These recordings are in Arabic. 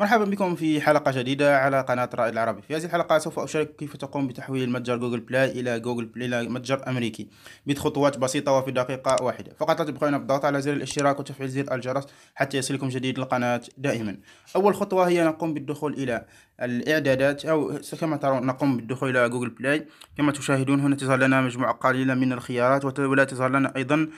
مرحبا بكم في حلقة جديدة على قناة رائد العربي في هذه الحلقة سوف أشارك كيف تقوم بتحويل متجر جوجل بلاي إلى جوجل بلاي إلى متجر أمريكي بخطوات بسيطة وفي دقيقة واحدة فقط لا تبقون بالضغط على زر الاشتراك وتفعيل زر الجرس حتى يصلكم جديد القناة دائما أول خطوة هي نقوم بالدخول إلى الإعدادات أو كما ترون نقوم بالدخول إلى جوجل بلاي كما تشاهدون هنا تظهر لنا مجموعة قليلة من الخيارات ولا تظهر لنا أيضا بوان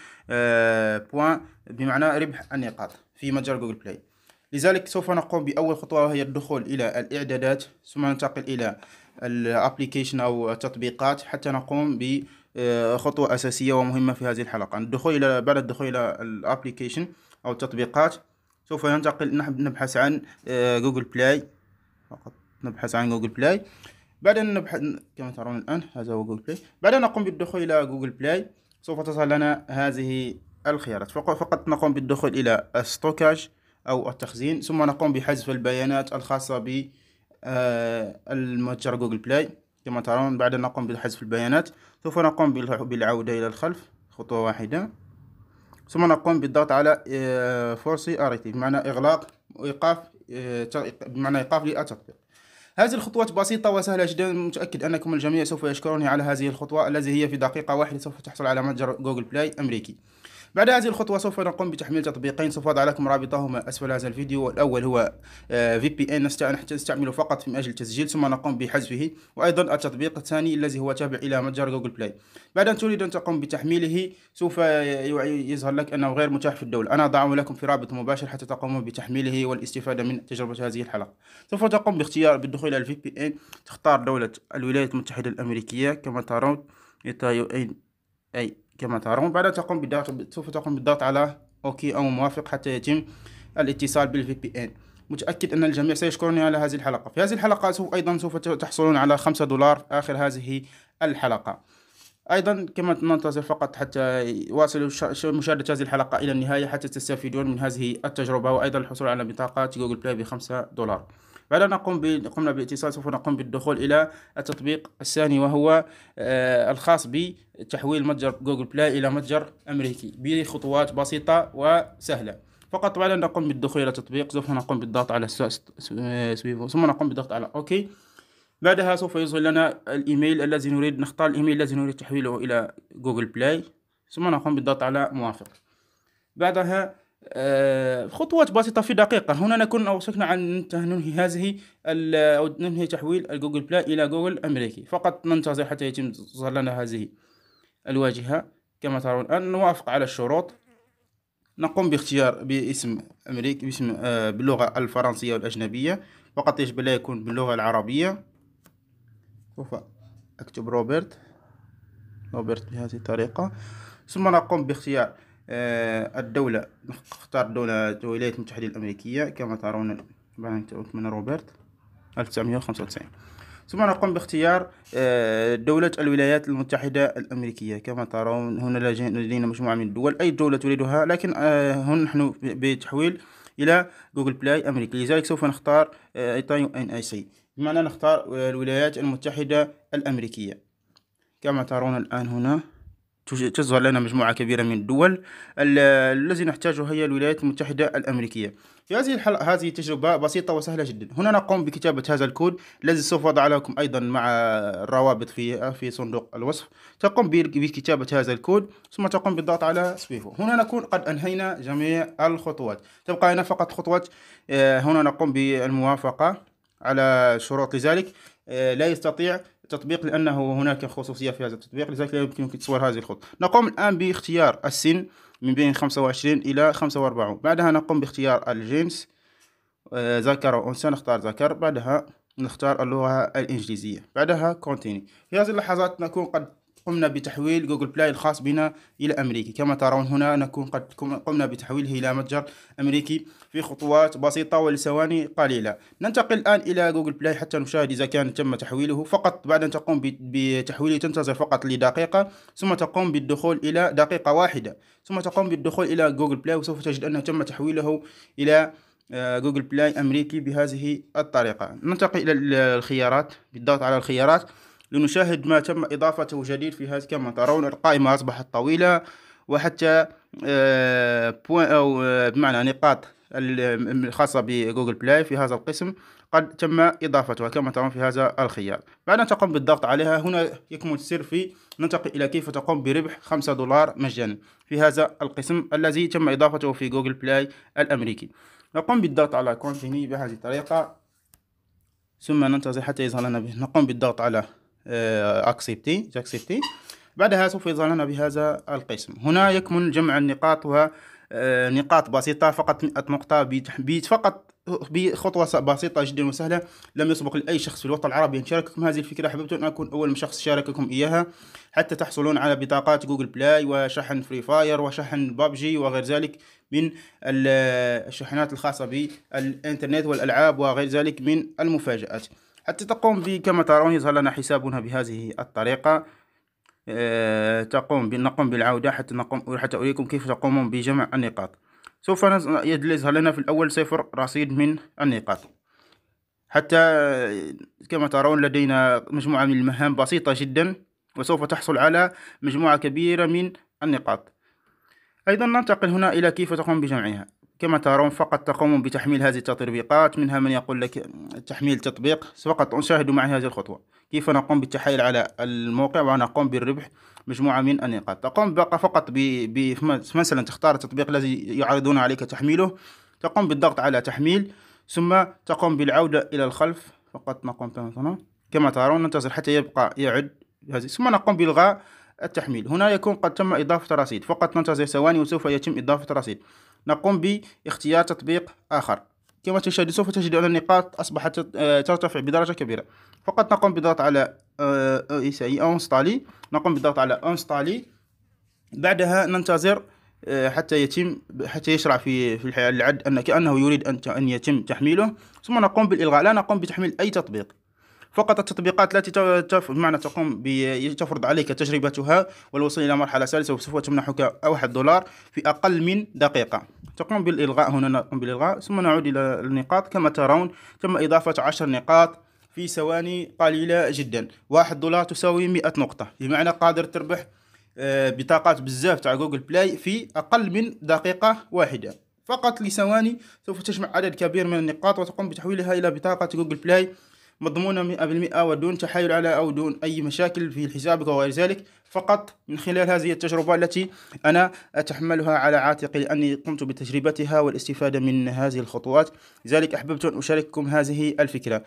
آه، بمعنى ربح النقاط في متجر جوجل بلاي لذلك سوف نقوم بأول خطوة وهي الدخول إلى الإعدادات ثم ننتقل إلى الابليكيشن أو التطبيقات حتى نقوم بخطوة آه، أساسية ومهمة في هذه الحلقة الدخول إلى بعد الدخول إلى الابليكيشن أو التطبيقات سوف ننتقل نبحث عن آه، جوجل بلاي فقط نبحث عن جوجل بلاي بعد أن نبحث كما ترون الآن هذا هو جوجل بلاي بعد أن نقوم بالدخول إلى جوجل بلاي سوف تظهر لنا هذه الخيارات فقط نقوم بالدخول إلى ستوكاج أو التخزين ثم نقوم بحذف البيانات الخاصة ب آه، المتجر جوجل بلاي كما ترون بعد أن نقوم بحذف البيانات سوف نقوم بالعودة إلى الخلف خطوة واحدة ثم نقوم بالضغط على فورسي آه، أريتي بمعنى إغلاق وإيقاف آه، بمعنى إيقاف للتطبيق هذه الخطوات بسيطة وسهلة جدا متأكد أنكم الجميع سوف يشكروني على هذه الخطوة التي هي في دقيقة واحدة سوف تحصل على متجر جوجل بلاي أمريكي بعد هذه الخطوة سوف نقوم بتحميل تطبيقين سوف أضع لكم رابطهما أسفل هذا الفيديو الأول هو آه، في بي إن نستعمله فقط من أجل التسجيل ثم نقوم بحذفه وأيضا التطبيق الثاني الذي هو تابع إلى متجر جوجل بلاي بعد أن تريد أن تقوم بتحميله سوف يظهر لك أنه غير متاح في الدولة أنا أضعه لكم في رابط مباشر حتى تقوموا بتحميله والاستفادة من تجربة هذه الحلقة سوف تقوم باختيار بالدخول إلى الفي بي إن تختار دولة الولايات المتحدة الأمريكية كما ترون يتا أي كما ترون بعد تقوم بالضغط سوف تقوم بالضغط على أوكي أو موافق حتى يتم الاتصال بالفي بي إن متأكد أن الجميع سيشكرني على هذه الحلقة في هذه الحلقة سوف أيضا سوف تحصلون على خمسة دولار آخر هذه الحلقة أيضا كما ننتظر فقط حتى واصلوا مشاهدة هذه الحلقة إلى النهاية حتى تستفيدون من هذه التجربة وأيضا الحصول على بطاقات جوجل بلاي بخمسة دولار بعد أن قمنا باتصال سوف نقوم بالدخول إلى التطبيق الثاني وهو آه، الخاص بتحويل متجر جوجل بلاي إلى متجر أمريكي بخطوات بسيطة وسهلة فقط بعد أن نقوم بالدخول إلى التطبيق سوف نقوم بالضغط على آه، سويفو ثم نقوم بالضغط على أوكي بعدها سوف يظهر لنا الإيميل الذي نريد نختار الإيميل الذي نريد تحويله إلى جوجل بلاي ثم نقوم بالضغط على موافق بعدها آه، خطوات بسيطة في دقيقة هنا نكون أوشكنا عن ننهي هذه أو ننهي تحويل الجوجل بلاي إلى جوجل أمريكي فقط ننتظر حتى يتم تظهر لنا هذه الواجهة كما ترون الآن نوافق على الشروط نقوم باختيار باسم أمريكي باسم آه، باللغة الفرنسية والأجنبية فقط يجب لا يكون باللغة العربية سوف أكتب روبرت روبرت بهذه الطريقة ثم نقوم باختيار آه، الدولة اختار دولة الولايات المتحدة الأمريكية كما ترون من روبرت 1995 ثم نقوم باختيار آه، دولة الولايات المتحدة الأمريكية كما ترون هنا لدينا مجموعة من الدول أي دولة تريدها لكن آه، هنا نحن بتحويل إلى جوجل بلاي أمريكي لذلك سوف نختار إيطاليا إن أي سي بمعنى نختار الولايات المتحدة الأمريكية كما ترون الآن هنا تظهر لنا مجموعة كبيرة من الدول الذي نحتاجه هي الولايات المتحدة الأمريكية في هذه الحلقة هذه تجربة بسيطة وسهلة جدا هنا نقوم بكتابة هذا الكود الذي سوف أضع لكم أيضا مع الروابط في في صندوق الوصف تقوم بكتابة هذا الكود ثم تقوم بالضغط على سبيفو هنا نكون قد أنهينا جميع الخطوات تبقى هنا فقط خطوة آه، هنا نقوم بالموافقة على شروط لذلك آه، لا يستطيع التطبيق لأنه هناك خصوصية في هذا التطبيق لذلك لا يمكنك تصوير هذه الخطوة نقوم الآن باختيار السن من بين 25 إلى 45 بعدها نقوم باختيار الجنس آه، ذكر وأنثى نختار ذكر بعدها نختار اللغة الإنجليزية بعدها كونتيني في هذه اللحظات نكون قد قمنا بتحويل جوجل بلاي الخاص بنا إلى أمريكي كما ترون هنا نكون قد قمنا بتحويله إلى متجر أمريكي في خطوات بسيطة ولثواني قليلة ننتقل الآن إلى جوجل بلاي حتى نشاهد إذا كان تم تحويله فقط بعد أن تقوم بتحويله تنتظر فقط لدقيقة ثم تقوم بالدخول إلى دقيقة واحدة ثم تقوم بالدخول إلى جوجل بلاي وسوف تجد أنه تم تحويله إلى آه، جوجل بلاي أمريكي بهذه الطريقة ننتقل إلى الخيارات بالضغط على الخيارات لنشاهد ما تم إضافته جديد في هذا كما ترون القائمة أصبحت طويلة وحتى آه، بوين أو آه، بمعنى نقاط الخاصة بجوجل بلاي في هذا القسم قد تم إضافتها كما ترون في هذا الخيار بعد أن تقوم بالضغط عليها هنا يكمن السر في ننتقل إلى كيف تقوم بربح 5 دولار مجانا في هذا القسم الذي تم إضافته في جوجل بلاي الأمريكي نقوم بالضغط على كونتيني بهذه الطريقة ثم ننتظر حتى يظهر لنا به نقوم بالضغط على اكسبتي آه، تكسبتي بعدها سوف يظهر لنا بهذا القسم هنا يكمن جمع النقاط و آه، نقاط بسيطة فقط 100 نقطة فقط بخطوة بسيطة جدا وسهلة لم يسبق لأي شخص في الوطن العربي أن شارككم هذه الفكرة أحببت أن أكون أول شخص شارككم إياها حتى تحصلون على بطاقات جوجل بلاي وشحن فري فاير وشحن بابجي وغير ذلك من الشحنات الخاصة بالإنترنت والألعاب وغير ذلك من المفاجآت حتى تقوم كما ترون يظهر لنا حسابنا بهذه الطريقة آه، تقوم نقوم بالعودة حتى نقوم حتى أريكم كيف تقومون بجمع النقاط سوف يظهر لنا في الأول صفر رصيد من النقاط حتى آه، كما ترون لدينا مجموعة من المهام بسيطة جدا وسوف تحصل على مجموعة كبيرة من النقاط أيضا ننتقل هنا إلى كيف تقوم بجمعها كما ترون فقط تقومون بتحميل هذه التطبيقات منها من يقول لك تحميل تطبيق فقط أشاهد معي هذه الخطوة كيف نقوم بالتحايل على الموقع ونقوم بالربح مجموعة من النقاط تقوم بقى فقط ب... مثلا تختار التطبيق الذي يعرضون عليك تحميله تقوم بالضغط على تحميل ثم تقوم بالعودة إلى الخلف فقط نقوم كما ترون ننتظر حتى يبقى يعد هذه ثم نقوم بإلغاء التحميل هنا يكون قد تم إضافة رصيد فقط ننتظر ثواني وسوف يتم إضافة رصيد نقوم باختيار تطبيق آخر كما تشاهد سوف تجد أن النقاط أصبحت آه، ترتفع بدرجة كبيرة فقط نقوم بالضغط على انستالي آه، آه، إيه، نقوم بالضغط على انستالي بعدها ننتظر حتى يتم حتى يشرع في في العد ان كانه يريد ان ان يتم تحميله ثم نقوم بالالغاء لا نقوم بتحميل اي تطبيق فقط التطبيقات التي بمعنى تقوم تفرض عليك تجربتها والوصول إلى مرحلة ثالثة وسوف تمنحك واحد دولار في أقل من دقيقة تقوم بالإلغاء هنا نقوم بالإلغاء ثم نعود إلى النقاط كما ترون تم إضافة عشر نقاط في ثواني قليلة جدا واحد دولار تساوي مئة نقطة بمعنى قادر تربح آه، بطاقات بزاف تاع جوجل بلاي في أقل من دقيقة واحدة فقط لثواني سوف تجمع عدد كبير من النقاط وتقوم بتحويلها إلى بطاقة جوجل بلاي مضمونة 100% ودون تحايل على أو دون أي مشاكل في حسابك وغير ذلك فقط من خلال هذه التجربة التي أنا أتحملها على عاتقي لأني قمت بتجربتها والاستفادة من هذه الخطوات لذلك أحببت أن أشارككم هذه الفكرة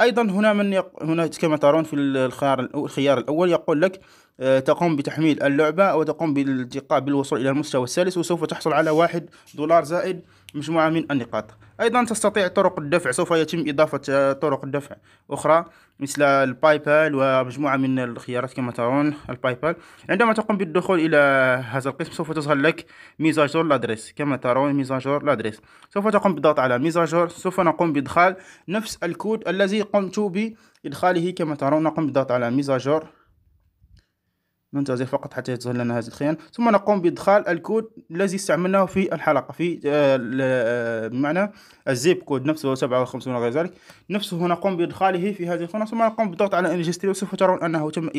أيضا هنا من يق... هنا كما ترون في الخيار الأول يقول لك آه، تقوم بتحميل اللعبة وتقوم بالالتقاء بالوصول إلى المستوى الثالث وسوف تحصل على واحد دولار زائد مجموعة من النقاط أيضا تستطيع طرق الدفع سوف يتم إضافة آه، طرق الدفع أخرى مثل البايبال ومجموعة من الخيارات كما ترون البايبال عندما تقوم بالدخول إلى هذا القسم سوف تظهر لك ميزاجور لادريس كما ترون ميزاجور لادريس سوف تقوم بالضغط على ميزاجور سوف نقوم بإدخال نفس الكود الذي قمت بإدخاله كما ترون نقوم بالضغط على ميزاجور ننتظر فقط حتى يظهر لنا هذا الخيان ثم نقوم بإدخال الكود الذي استعملناه في الحلقة في آه، آه، بمعنى الزيب كود نفسه 57 وغير ذلك نفسه نقوم بإدخاله في هذه الخانة ثم نقوم بالضغط على انجستري وسوف ترون أنه تم